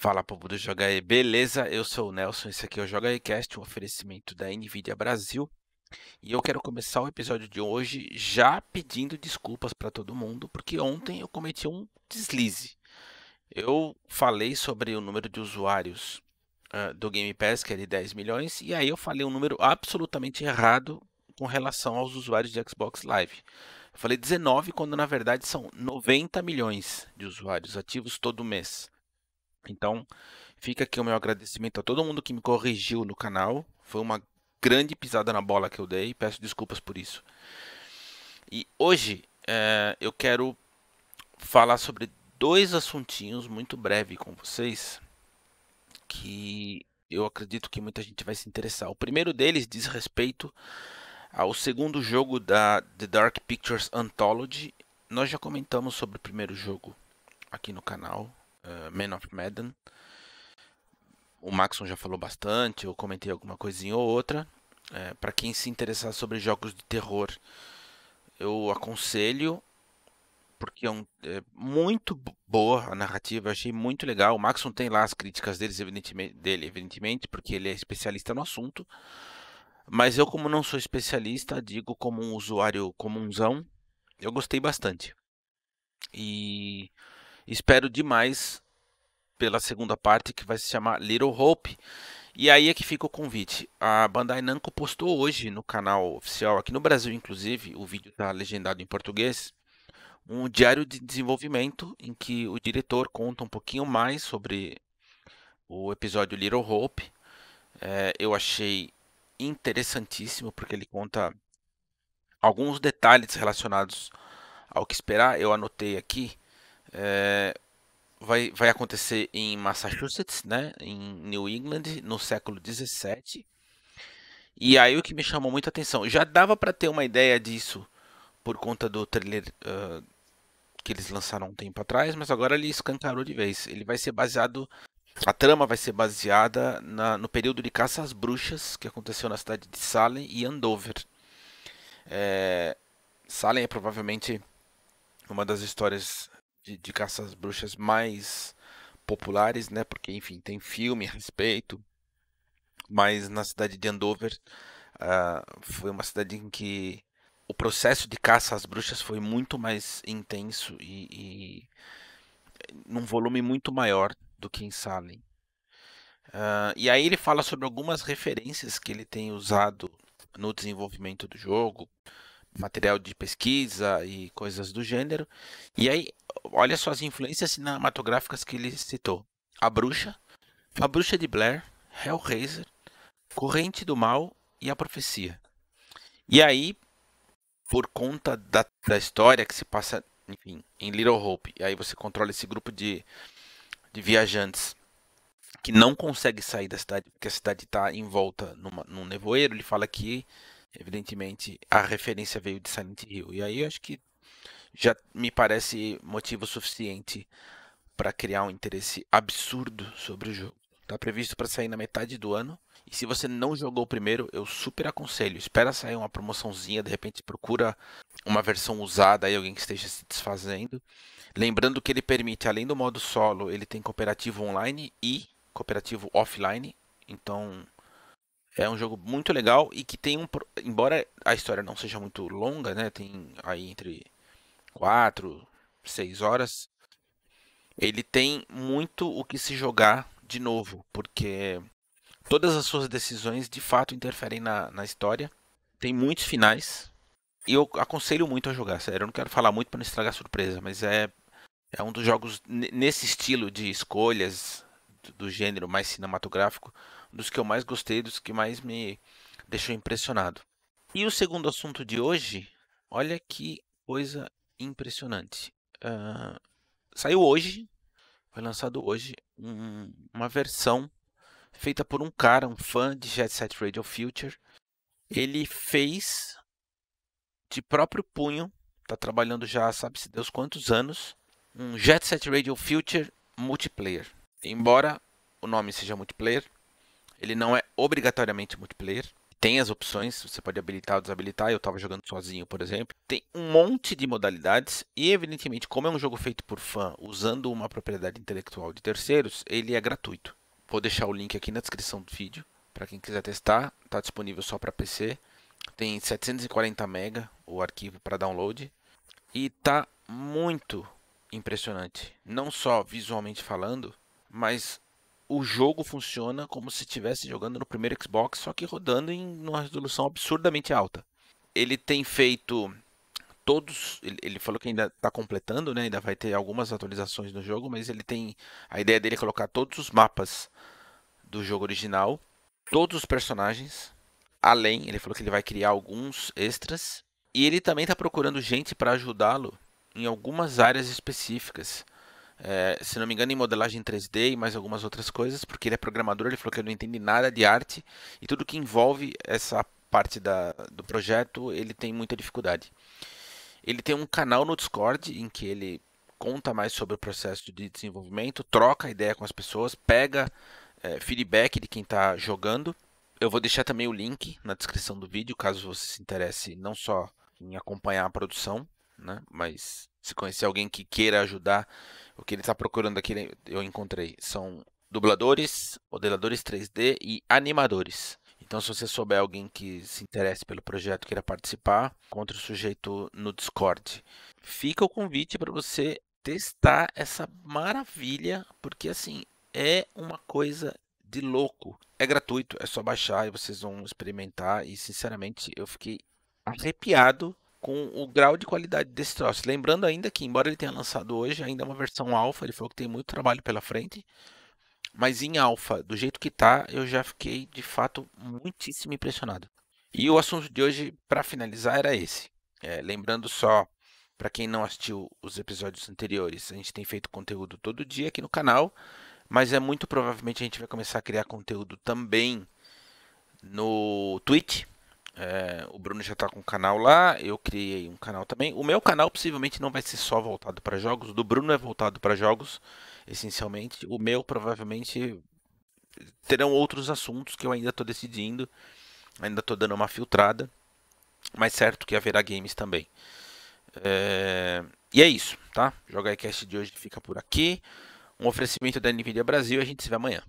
Fala, povo do Joga E, beleza? Eu sou o Nelson, esse aqui é o Joga Ecast, um oferecimento da NVIDIA Brasil. E eu quero começar o episódio de hoje já pedindo desculpas para todo mundo, porque ontem eu cometi um deslize. Eu falei sobre o número de usuários uh, do Game Pass, que é de 10 milhões, e aí eu falei um número absolutamente errado com relação aos usuários de Xbox Live. Eu falei 19, quando na verdade são 90 milhões de usuários ativos todo mês. Então, fica aqui o meu agradecimento a todo mundo que me corrigiu no canal. Foi uma grande pisada na bola que eu dei. Peço desculpas por isso. E hoje é, eu quero falar sobre dois assuntinhos muito breve com vocês que eu acredito que muita gente vai se interessar. O primeiro deles diz respeito ao segundo jogo da The Dark Pictures Anthology. Nós já comentamos sobre o primeiro jogo aqui no canal uh, Man of Madden. O Maxon já falou bastante, eu comentei alguma coisinha ou outra. É, eh, para quem se interessar sobre jogos de terror, eu aconselho, porque é, um, é muito boa a narrativa, eu achei muito legal. O Maxon tem lá as críticas deles, evidentemente, dele, evidentemente, porque ele é especialista no assunto. Mas eu, como não sou especialista, digo como um usuário comunzão, eu gostei bastante. E espero demais pela segunda parte que vai se chamar Little Hope. E aí é que fica o convite. A Bandai Namco postou hoje no canal oficial, aqui no Brasil inclusive, o vídeo está legendado em português, um diário de desenvolvimento em que o diretor conta um pouquinho mais sobre o episódio Little Hope. É, eu achei interessantíssimo porque ele conta alguns detalhes relacionados ao que esperar. Eu anotei aqui. É, vai, vai acontecer em Massachusetts, né, em New England, no século 17. E aí o que me chamou muita atenção, já dava para ter uma ideia disso por conta do trailer uh, que eles lançaram um tempo atrás, mas agora ele escancarou de vez. Ele vai ser baseado, a trama vai ser baseada na, no período de caça às bruxas que aconteceu na cidade de Salem e Andover. É, Salem é provavelmente uma das histórias de, de caça às bruxas mais populares, né? Porque, enfim, tem filme a respeito. Mas na cidade de Andover uh, foi uma cidade em que o processo de caça às bruxas foi muito mais intenso e, e num volume muito maior do que em Salem. Uh, e aí ele fala sobre algumas referências que ele tem usado no desenvolvimento do jogo, material de pesquisa e coisas do gênero. E aí, olha só as influências cinematográficas que ele citou: A Bruxa, A Bruxa de Blair, Hellraiser, Corrente do Mal e A Profecia. E aí, por conta da, da história que se passa, enfim, em Little Hope, e aí você controla esse grupo de, de viajantes que não consegue sair da cidade, porque a cidade está envolta numa, num nevoeiro, ele fala que Evidentemente, a referência veio de Silent Hill. E aí eu acho que já me parece motivo suficiente para criar um interesse absurdo sobre o jogo. Está previsto para sair na metade do ano. E se você não jogou o primeiro, eu super aconselho. Espera sair uma promoçãozinha, de repente procura uma versão usada aí, alguém que esteja se desfazendo. Lembrando que ele permite, além do modo solo, ele tem cooperativo online e cooperativo offline. Então, é um jogo muito legal e que tem um. Embora a história não seja muito longa, né? Tem aí entre 4, 6 horas. Ele tem muito o que se jogar de novo, porque todas as suas decisões de fato interferem na, na história. Tem muitos finais. E eu aconselho muito a jogar, sério. Eu não quero falar muito para não estragar a surpresa, mas é, é um dos jogos nesse estilo de escolhas do, do gênero mais cinematográfico dos que eu mais gostei, dos que mais me deixou impressionado. E o segundo assunto de hoje, olha que coisa impressionante. Uh, saiu hoje, foi lançado hoje, um, uma versão feita por um cara, um fã de Jet Set Radio Future. Ele fez de próprio punho, está trabalhando já, sabe-se Deus quantos anos, um Jet Set Radio Future multiplayer. Embora o nome seja multiplayer, ele não é obrigatoriamente multiplayer. Tem as opções, você pode habilitar ou desabilitar. Eu estava jogando sozinho, por exemplo. Tem um monte de modalidades. E, evidentemente, como é um jogo feito por fã, usando uma propriedade intelectual de terceiros, ele é gratuito. Vou deixar o link aqui na descrição do vídeo. Para quem quiser testar, está disponível só para PC. Tem 740 MB o arquivo para download. E tá muito impressionante. Não só visualmente falando, mas o jogo funciona como se estivesse jogando no primeiro Xbox, só que rodando em uma resolução absurdamente alta. Ele tem feito todos. Ele, falou que ainda está completando, né? Ainda vai ter algumas atualizações no jogo, mas ele tem. A ideia dele é colocar todos os mapas do jogo original, todos os personagens. Além, ele falou que ele vai criar alguns extras. E ele também está procurando gente para ajudá-lo em algumas áreas específicas é, se não me engano, em modelagem 3D e mais algumas outras coisas, porque ele é programador, ele falou que ele não entende nada de arte e tudo que envolve essa parte da, do projeto ele tem muita dificuldade. Ele tem um canal no Discord em que ele conta mais sobre o processo de desenvolvimento, troca ideia com as pessoas, pega é, feedback de quem está jogando. Eu vou deixar também o link na descrição do vídeo, caso você se interesse não só em acompanhar a produção, né, mas se conhecer alguém que queira ajudar o que ele está procurando aqui, né, eu encontrei, são dubladores, modeladores 3D e animadores. Então, se você souber alguém que se interesse pelo projeto, queira participar, encontre o sujeito no Discord. Fica o convite para você testar essa maravilha, porque assim, é uma coisa de louco. É gratuito, é só baixar e vocês vão experimentar. E sinceramente, eu fiquei arrepiado com o grau de qualidade desse troço. Lembrando ainda que, embora ele tenha lançado hoje, ainda é uma versão alfa, ele falou que tem muito trabalho pela frente. Mas em alfa, do jeito que tá, eu já fiquei de fato muitíssimo impressionado. E o assunto de hoje, para finalizar, era esse. É, lembrando só, para quem não assistiu os episódios anteriores, a gente tem feito conteúdo todo dia aqui no canal, mas é muito provavelmente a gente vai começar a criar conteúdo também no Twitch, é, o Bruno já está com um canal lá, eu criei um canal também. O meu canal possivelmente não vai ser só voltado para jogos, o do Bruno é voltado para jogos, essencialmente. O meu provavelmente terão outros assuntos que eu ainda estou decidindo, ainda estou dando uma filtrada, mas certo que haverá games também. É... E é isso, tá? Jogar Cast de hoje fica por aqui. Um oferecimento da NVIDIA Brasil, a gente se vê amanhã.